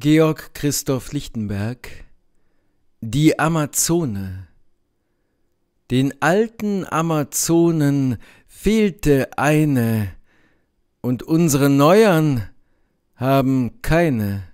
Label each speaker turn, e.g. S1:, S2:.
S1: Georg Christoph Lichtenberg Die Amazone Den alten Amazonen fehlte eine, und unsere Neuern haben keine.